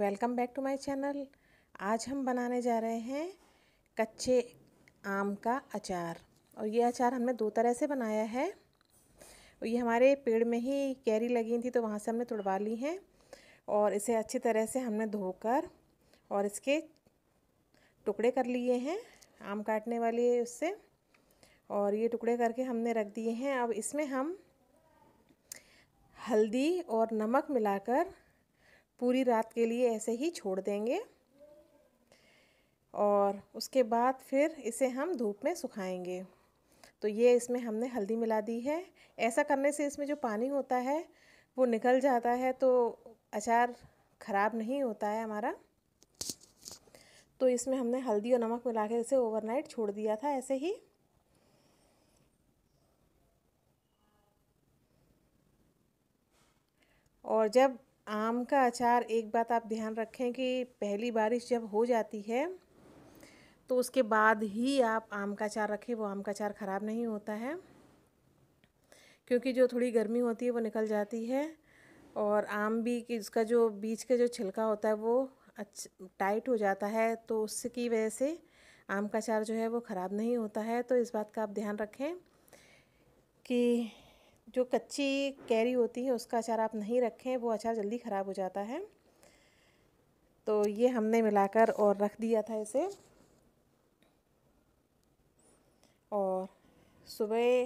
welcome back to my channel आज हम बनाने जा रहे हैं कच्चे आम का अचार और ये अचार हमने दो तरह से बनाया है और ये हमारे पेड़ में ही कैरी लगी थी तो वहाँ से हमने तुड़वा ली हैं और इसे अच्छी तरह से हमने धोकर और इसके टुकड़े कर लिए हैं आम काटने वाले उससे और ये टुकड़े करके हमने रख दिए हैं अब इसमें हम हल्दी और नमक मिलाकर पूरी रात के लिए ऐसे ही छोड़ देंगे और उसके बाद फिर इसे हम धूप में सुखाएंगे तो ये इसमें हमने हल्दी मिला दी है ऐसा करने से इसमें जो पानी होता है वो निकल जाता है तो अचार ख़राब नहीं होता है हमारा तो इसमें हमने हल्दी और नमक मिला के इसे ओवरनाइट छोड़ दिया था ऐसे ही और जब आम का अचार एक बात आप ध्यान रखें कि पहली बारिश जब हो जाती है तो उसके बाद ही आप आम का अचार रखें वो आम का अचार ख़राब नहीं होता है क्योंकि जो थोड़ी गर्मी होती है वो निकल जाती है और आम भी कि उसका जो बीज का जो छिलका होता है वो अच्छा टाइट हो जाता है तो उसकी वजह से आम का अचार जो है वो ख़राब नहीं होता है तो इस बात का आप ध्यान रखें कि जो कच्ची कैरी होती है उसका अचार आप नहीं रखें वो अचार जल्दी ख़राब हो जाता है तो ये हमने मिलाकर और रख दिया था इसे और सुबह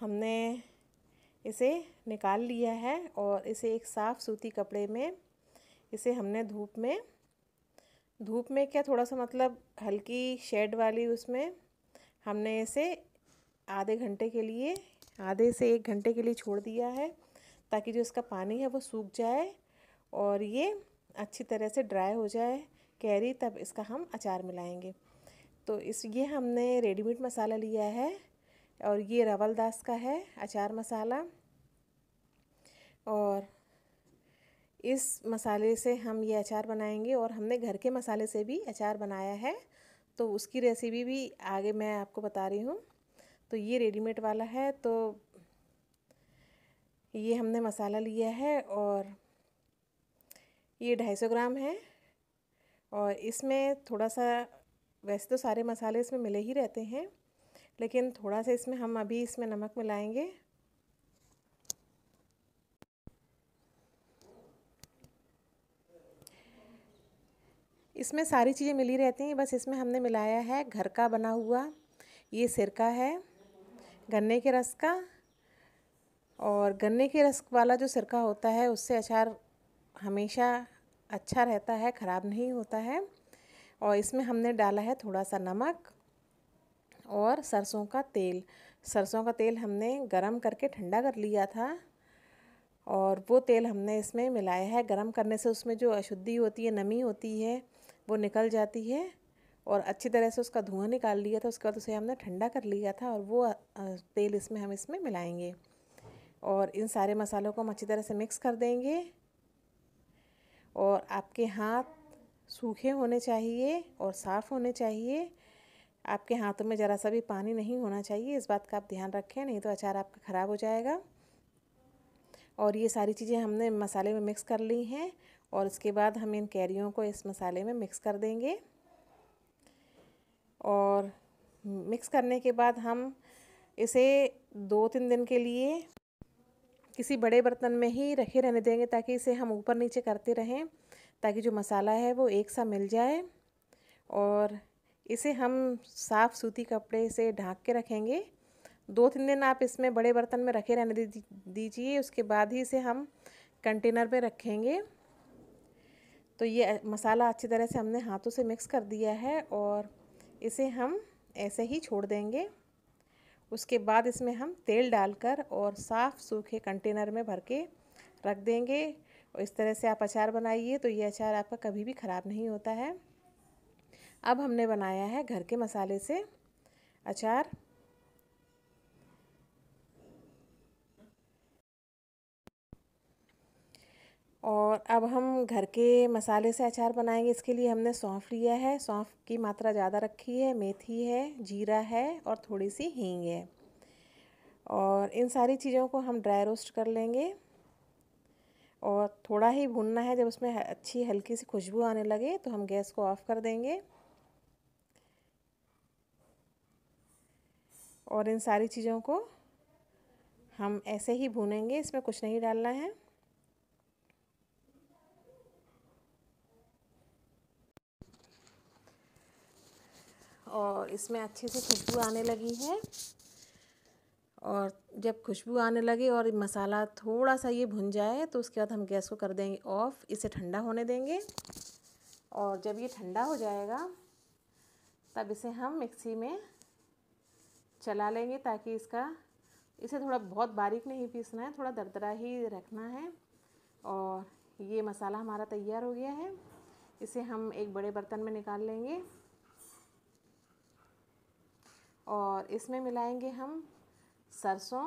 हमने इसे निकाल लिया है और इसे एक साफ़ सूती कपड़े में इसे हमने धूप में धूप में क्या थोड़ा सा मतलब हल्की शेड वाली उसमें हमने इसे आधे घंटे के लिए आधे से एक घंटे के लिए छोड़ दिया है ताकि जो इसका पानी है वो सूख जाए और ये अच्छी तरह से ड्राई हो जाए कैरी तब इसका हम अचार मिलाएंगे तो इस ये हमने रेडीमेड मसाला लिया है और ये रवलदास का है अचार मसाला और इस मसाले से हम ये अचार बनाएंगे और हमने घर के मसाले से भी अचार बनाया है तो उसकी रेसिपी भी आगे मैं आपको बता रही हूँ तो ये रेडीमेड वाला है तो ये हमने मसाला लिया है और ये ढाई सौ ग्राम है और इसमें थोड़ा सा वैसे तो सारे मसाले इसमें मिले ही रहते हैं लेकिन थोड़ा सा इसमें हम अभी इसमें नमक मिलाएंगे इसमें सारी चीज़ें मिली रहती हैं बस इसमें हमने मिलाया है घर का बना हुआ ये सिरका है गन्ने के रस का और गन्ने के रस वाला जो सिरका होता है उससे अचार हमेशा अच्छा रहता है ख़राब नहीं होता है और इसमें हमने डाला है थोड़ा सा नमक और सरसों का तेल सरसों का तेल हमने गरम करके ठंडा कर लिया था और वो तेल हमने इसमें मिलाया है गरम करने से उसमें जो अशुद्धि होती है नमी होती है वो निकल जाती है और अच्छी तरह से उसका धुआं निकाल लिया था उसके बाद उसे हमने ठंडा कर लिया था और वो तेल इसमें हम इसमें मिलाएंगे और इन सारे मसालों को हम अच्छी तरह से मिक्स कर देंगे और आपके हाथ सूखे होने चाहिए और साफ़ होने चाहिए आपके हाथों में ज़रा सा भी पानी नहीं होना चाहिए इस बात का आप ध्यान रखें नहीं तो अचार आपका ख़राब हो जाएगा और ये सारी चीज़ें हमने मसाले में मिक्स कर ली हैं और इसके बाद हम इन कैरियों को इस मसाले में मिक्स कर देंगे और मिक्स करने के बाद हम इसे दो तीन दिन के लिए किसी बड़े बर्तन में ही रखे रहने देंगे ताकि इसे हम ऊपर नीचे करते रहें ताकि जो मसाला है वो एक सा मिल जाए और इसे हम साफ़ सूती कपड़े से ढाँक के रखेंगे दो तीन दिन आप इसमें बड़े बर्तन में रखे रहने दीजिए उसके बाद ही इसे हम कंटेनर में रखेंगे तो ये मसाला अच्छी तरह से हमने हाथों से मिक्स कर दिया है और इसे हम ऐसे ही छोड़ देंगे उसके बाद इसमें हम तेल डालकर और साफ़ सूखे कंटेनर में भर के रख देंगे और इस तरह से आप अचार बनाइए तो ये अचार आपका कभी भी ख़राब नहीं होता है अब हमने बनाया है घर के मसाले से अचार और अब हम घर के मसाले से अचार बनाएंगे इसके लिए हमने सौंफ लिया है सौंफ की मात्रा ज़्यादा रखी है मेथी है जीरा है और थोड़ी सी हींग है और इन सारी चीज़ों को हम ड्राई रोस्ट कर लेंगे और थोड़ा ही भूनना है जब उसमें अच्छी हल्की सी खुशबू आने लगे तो हम गैस को ऑफ़ कर देंगे और इन सारी चीज़ों को हम ऐसे ही भूनेंगे इसमें कुछ नहीं डालना है और इसमें अच्छे से खुशबू आने लगी है और जब खुशबू आने लगे और मसाला थोड़ा सा ये भुन जाए तो उसके बाद हम गैस को कर देंगे ऑफ़ इसे ठंडा होने देंगे और जब ये ठंडा हो जाएगा तब इसे हम मिक्सी में चला लेंगे ताकि इसका इसे थोड़ा बहुत बारीक नहीं पीसना है थोड़ा दरदरा ही रखना है और ये मसाला हमारा तैयार हो गया है इसे हम एक बड़े बर्तन में निकाल लेंगे और इसमें मिलाएंगे हम सरसों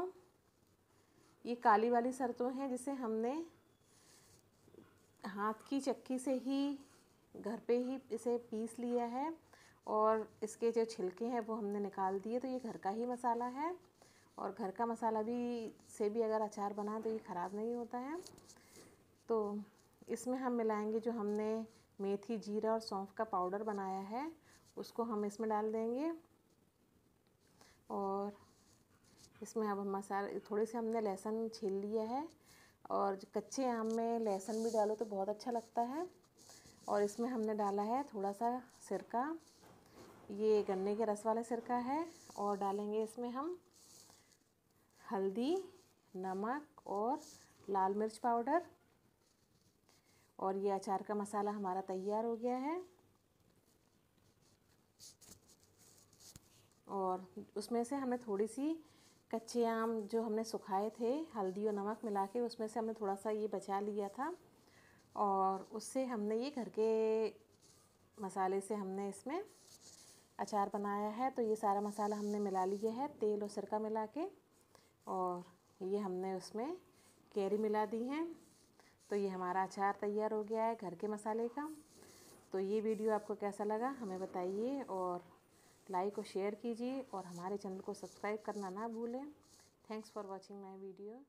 ये काली वाली सरसों है जिसे हमने हाथ की चक्की से ही घर पे ही इसे पीस लिया है और इसके जो छिलके हैं वो हमने निकाल दिए तो ये घर का ही मसाला है और घर का मसाला भी से भी अगर अचार बना तो ये ख़राब नहीं होता है तो इसमें हम मिलाएंगे जो हमने मेथी जीरा और सौंफ का पाउडर बनाया है उसको हम इसमें डाल देंगे और इसमें अब हम मसाले थोड़े से हमने लहसुन छील लिया है और कच्चे आम में लहसुन भी डालो तो बहुत अच्छा लगता है और इसमें हमने डाला है थोड़ा सा सिरका ये गन्ने के रस वाला सिरका है और डालेंगे इसमें हम हल्दी नमक और लाल मिर्च पाउडर और ये अचार का मसाला हमारा तैयार हो गया है और उसमें से हमें थोड़ी सी कच्चे आम जो हमने सुखाए थे हल्दी और नमक मिला के उसमें से हमने थोड़ा सा ये बचा लिया था और उससे हमने ये घर के मसाले से हमने इसमें अचार बनाया है तो ये सारा मसाला हमने मिला लिया है तेल और सिरका मिला के और ये हमने उसमें कैरी मिला दी है तो ये हमारा अचार तैयार हो गया है घर के मसाले का तो ये वीडियो आपको कैसा लगा हमें बताइए और लाइक और शेयर कीजिए और हमारे चैनल को सब्सक्राइब करना ना भूलें thanks for watching my video